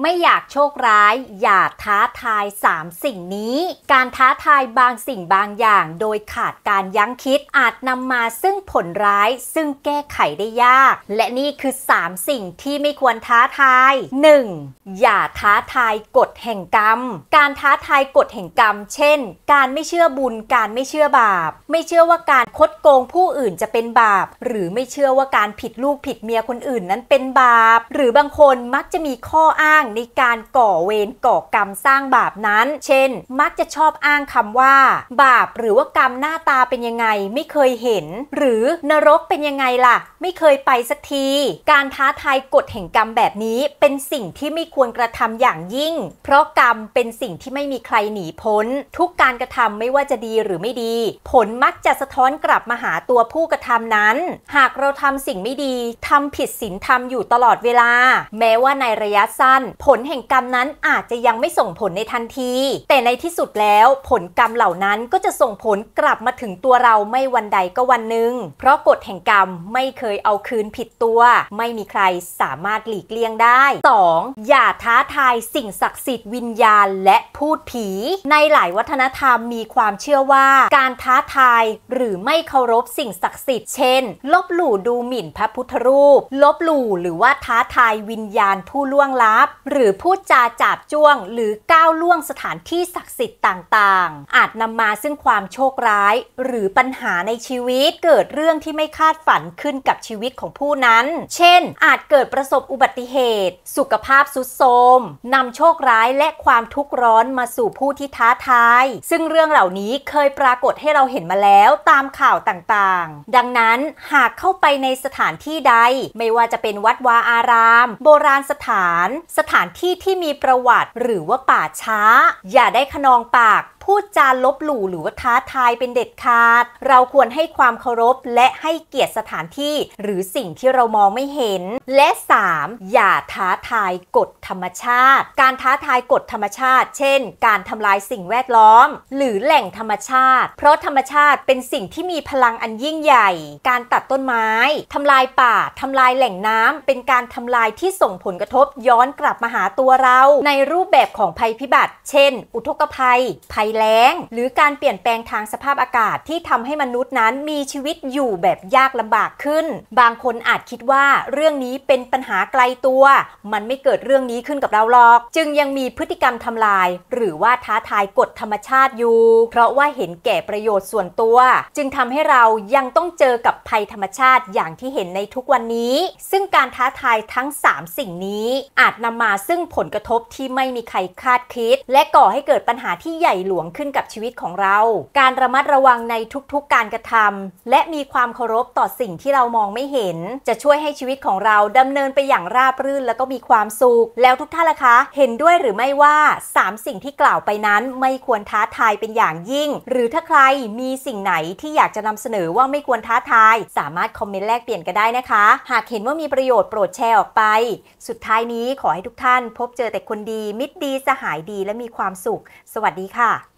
ไม่อยากโชคร้าย อย่าท้าทาย 3 สิ่งนี้ การท้าทายบางสิ่งบางอย่าง โดยขาดการยั้งคิดอาจนำมาซึ่งผลร้ายซึ่งแก้ไขได้ยาก และนี่คือ 3 สิ่งที่ไม่ควรท้าทาย 1. อย่าท้าทายกฎแห่งกรรมการท้าทายกฎแห่งกรรม เช่น การไม่เชื่อบุญการไม่เชื่อบาป ไม่เชื่อว่าการคดโกงผู้อื่นจะเป็นบาป หรือไม่เชื่อว่าการผิดลูกผิดเมียคนอื่นนั้นเป็นบาป หรือบางคนมักจะมีข้ออ้างางในการก่อเวรก่อกรรมสร้างบาปนั้น เช่น มักจะชอบอ้างคำว่า บาป หรือว่ากรรมหน้าตาเป็นยังไงไม่เคยเห็น หรือนรกเป็นยังไงล่ะ ไม่เคยไปสักที การท้าทายกฎแห่งกรรมแบบนี้เป็นสิ่งที่ไม่ควรกระทำอย่างยิ่ง เพราะกรรมเป็นสิ่งที่ไม่มีใครหนีพ้น ทุกการกระทำไม่ว่าจะดีหรือไม่ดี ผลมักจะสะท้อนกลับมาหาตัวผู้กระทำนั้น หากเราทำสิ่งไม่ดีทำผิดศีลธรรมอยู่ตลอดเวลา แม้ว่าในระยะสั้นผลแห่งกรรมนั้นอาจจะยังไม่ส่งผลในทันที แต่ในที่สุดแล้วผลกรรมเหล่านั้นก็จะส่งผลกลับมาถึงตัวเราไม่วันใดก็วันหนึ่งเพราะกฎแห่งกรรมไม่เคยเอาคืนผิดตัว ไม่มีใครสามารถหลีกเลี่ยงได้ 2. ออย่าท้าทายสิ่งศักดิ์สิทธิ์วิญญาณและพูดผี ในหลายวัฒนธรรมมีความเชื่อว่า การท้าทาย หรือไม่เคารพสิ่งศักดิ์สิทธิ์เช่น ลบหลู่ดูหมิ่นพระพุทธรูป ลบหลู่หรือว่าท้าทายวิญญาณผู้ล่วงลับหรือพูดจาจาบจ้วง หรือก้าวล่วงสถานที่ศักดิ์สิทธิ์ต่างๆ อาจนำมาซึ่งความโชคร้ายหรือปัญหาในชีวิตเกิดเรื่องที่ไม่คาดฝันขึ้นกับชีวิตของผู้นั้น เช่นอาจเกิดประสบอุบัติเหตุ สุขภาพสุดโทรมนำโชคร้ายและความทุกข์ร้อนมาสู่ผู้ที่ท้าทาย ซึ่งเรื่องเหล่านี้เคยปรากฏให้เราเห็นมาแล้วตามข่าวต่างๆ ดังนั้นหากเข้าไปในสถานที่ใดไม่ว่าจะเป็นวัดวาอาราม โบราณสถานสถถานที่ที่มีประวัติหรือว่าป่าช้า อย่าได้ขนองปาก พูดจาลบหลู่หรือว่าท้าทายเป็นเด็ดขาด เราควรให้ความเคารพและให้เกียรติสถานที่หรือสิ่งที่เรามองไม่เห็น และ 3. อย่าท้าทายกฎธรรมชาติ การท้าทายกฎธรรมชาติ เช่น การทำลายสิ่งแวดล้อม หรือแหล่งธรรมชาติ เพราะธรรมชาติเป็นสิ่งที่มีพลังอันยิ่งใหญ่ การตัดต้นไม้ทำลายป่าทำลายแหล่งน้ำเป็นการทำลายที่ส่งผลกระทบย้อนกลับมาหาตัวเราในรูปแบบของภัยพิบัติ เช่น อุทกภัย ภัยแล้ง หรือการเปลี่ยนแปลงทางสภาพอากาศที่ทำให้มนุษย์นั้นมีชีวิตอยู่แบบยากลำบากขึ้น บางคนอาจคิดว่าเรื่องนี้เป็นปัญหาไกลตัว มันไม่เกิดเรื่องนี้ขึ้นกับเราหรอก จึงยังมีพฤติกรรมทำลาย หรือว่าท้าทายกฎธรรมชาติอยู่ เพราะว่าเห็นแก่ประโยชน์ส่วนตัว จึงทำให้เรายังต้องเจอกับภัยธรรมชาติอย่างที่เห็นในทุกวันนี้ ซึ่งการท้าทายทั้ง 3 สิ่งนี้อาจนำมาซึ่งผลกระทบที่ไม่มีใครคาดคิด และก่อให้เกิดปัญหาที่ใหญ่หลวงขึ้นกับชีวิตของเรา การระมัดระวังในทุกๆการกระทำ และมีความเคารพต่อสิ่งที่เรามองไม่เห็น จะช่วยให้ชีวิตของเราดำเนินไปอย่างราบรื่นแล้วก็มีความสุข แล้วทุกท่านล่ะคะ เห็นด้วยหรือไม่ว่า 3 สิ่งที่กล่าวไปนั้นไม่ควรท้าทายเป็นอย่างยิ่ง หรือถ้าใครมีสิ่งไหนที่อยากจะนำเสนอว่าไม่ควรท้าทาย สามารถคอมเมนต์แลกเปลี่ยนกันได้นะคะ หากเห็นว่ามีประโยชน์โปรดแชร์ออกไป สุดท้ายนี้ขอให้ทุกท่านท่านพบเจอแต่คนดีมิตรดีสหายดีและมีความสุข สวัสดีค่ะ